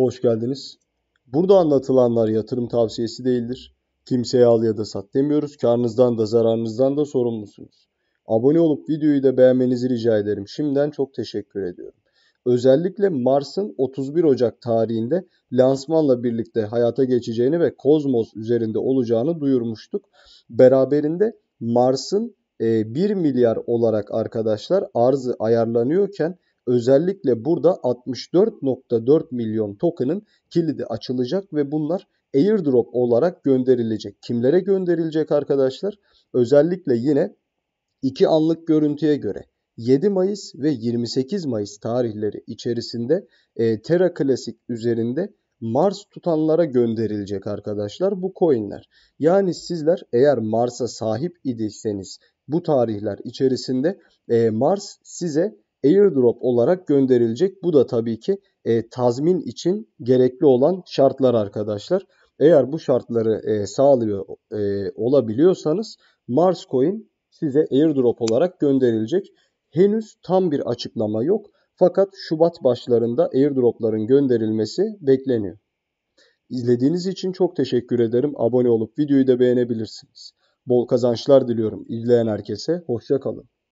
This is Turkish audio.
Hoş geldiniz. Burada anlatılanlar yatırım tavsiyesi değildir. Kimseye al ya da sat demiyoruz. Karnınızdan da zararınızdan da sorumlusunuz. Abone olup videoyu da beğenmenizi rica ederim. Şimdiden çok teşekkür ediyorum. Özellikle Mars'ın 31 Ocak tarihinde lansmanla birlikte hayata geçeceğini ve Kozmos üzerinde olacağını duyurmuştuk. Beraberinde Mars'ın 1 e, milyar olarak arkadaşlar arzı ayarlanıyorken Özellikle burada 64.4 milyon token'ın kilidi açılacak ve bunlar airdrop olarak gönderilecek. Kimlere gönderilecek arkadaşlar? Özellikle yine 2 anlık görüntüye göre 7 Mayıs ve 28 Mayıs tarihleri içerisinde e, Terra Classic üzerinde Mars tutanlara gönderilecek arkadaşlar bu coinler. Yani sizler eğer Mars'a sahip idiyseniz bu tarihler içerisinde e, Mars size airdrop olarak gönderilecek. Bu da tabii ki e, tazmin için gerekli olan şartlar arkadaşlar. Eğer bu şartları e, sağlıyor e, olabiliyorsanız Mars Coin size airdrop olarak gönderilecek. Henüz tam bir açıklama yok. Fakat Şubat başlarında airdropların gönderilmesi bekleniyor. İzlediğiniz için çok teşekkür ederim. Abone olup videoyu da beğenebilirsiniz. Bol kazançlar diliyorum izleyen herkese. Hoşça kalın.